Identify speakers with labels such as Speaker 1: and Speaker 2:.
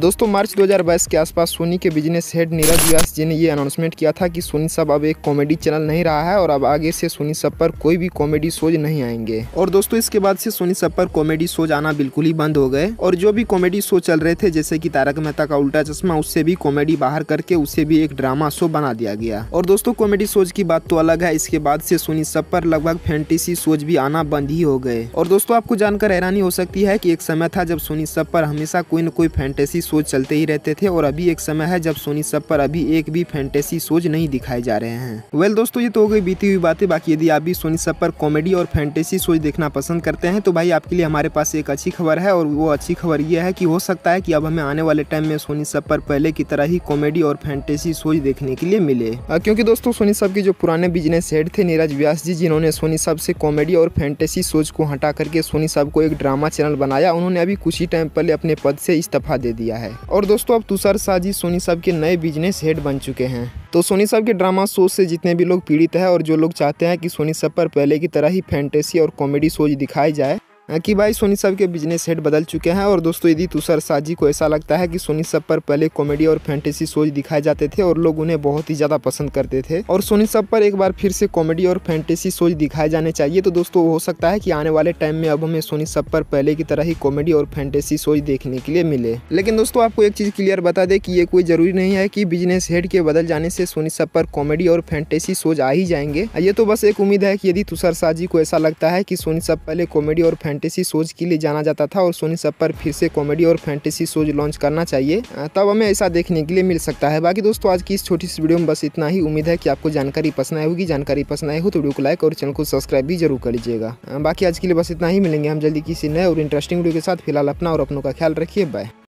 Speaker 1: दोस्तों मार्च 2022 के आसपास सोनी के बिजनेस हेड नीरज व्यास जी ने ये अनाउंसमेंट किया था कि सोनी सब अब एक कॉमेडी चैनल नहीं रहा है और अब आगे से सोनी सब पर कोई भी कॉमेडी शोज नहीं आएंगे और दोस्तों इसके बाद से सोनी सब पर कॉमेडी शोज आना बिल्कुल ही बंद हो गए और जो भी कॉमेडी शो चल रहे थे जैसे की तारक मेहता का उल्टा चश्मा उससे भी कॉमेडी बाहर करके उसे भी एक ड्रामा शो बना दिया गया और दोस्तों कॉमेडी शोज की बात तो अलग है इसके बाद से सोनी सब पर लगभग फैंटेसी शोज भी आना बंद ही हो गए और दोस्तों आपको जानकर हैरानी हो सकती है की एक समय था जब सोनी सब पर हमेशा कोई न कोई फैंटेसी शोज चलते ही रहते थे और अभी एक समय है जब सोनी सब पर अभी एक भी फैंटेसी शोज नहीं दिखाए जा रहे हैं वेल दोस्तों ये तो हो गई बीती हुई बातें बाकी यदि आप भी सोनी सब पर कॉमेडी और फैंटेसी शोज देखना पसंद करते हैं तो भाई आपके लिए हमारे पास एक अच्छी खबर है और वो अच्छी खबर यह है की हो सकता है की अब हमें आने वाले टाइम में सोनी सब पर पहले की तरह ही कॉमेडी और फैंटेसी शोज देखने के लिए मिले क्योंकि दोस्तों सोनी सब के जो पुराने बिजनेस हेड थे नीरज व्यास जी जिन्होंने सोनी सब से कॉमेडी और फैंटेसी शोज को हटा करके सोनी सब को एक ड्रामा चैनल बनाया उन्होंने अभी कुछ ही टाइम पहले अपने पद से इस्तीफा दे दिया किया है और दोस्तों अब तुषार शाह जी सोनी साहब के नए बिजनेस हेड बन चुके हैं तो सोनी साहब के ड्रामा शो से जितने भी लोग पीड़ित हैं और जो लोग चाहते हैं कि सोनी साहब पर पहले की तरह ही फैंटेसी और कॉमेडी शोज दिखाई जाए हाँ कि भाई सोनी सब के बिजनेस हेड बदल चुके हैं और दोस्तों यदि तुषार साजी को ऐसा लगता है कि सोनी सब पर पहले कॉमेडी और फैंटेसी शोज दिखाए जाते थे और लोग उन्हें बहुत ही ज़्यादा पसंद करते थे और सोनी सब पर एक बार फिर से कॉमेडी और फैंटेसी शोज दिखाए जाने चाहिए तो दोस्तों हो सकता है कि आने वाले टाइम में अब हमें सोनी सब पर पहले की तरह ही कॉमेडी और फैंटेसी शोज देखने के लिए मिले लेकिन दोस्तों आपको एक चीज़ क्लियर बता दे की ये कोई ज़रूरी नहीं है की बिजनेस हेड के बदल जाने से सोनी सब पर कॉमेडी और फैंटेसी शोज आ ही जाएंगे ये तो बस एक उम्मीद है की यदि तुषार साजी को ऐसा लगता है की सोनी सब पहले कॉमेडी और फैंटेसी फैंटेसी शोज के लिए जाना जाता था और सोनी सब पर फिर से कॉमेडी और फैंटेसी शोज लॉन्च करना चाहिए तब हमें ऐसा देखने के लिए मिल सकता है बाकी दोस्तों आज की इस छोटी सी वीडियो में बस इतना ही उम्मीद है कि आपको जानकारी पसंद आई होगी जानकारी पसंद आई हो तो वीडियो को लाइक और चैनल को सब्सक्राइब भी जरूर कर लीजिएगा बाकी आज के लिए बस इतना ही मिलेंगे हम जल्दी किसी नए और इंटरेस्टिंग वीडियो के साथ फिलहाल अपना और अपनों का ख्याल रखिए बाय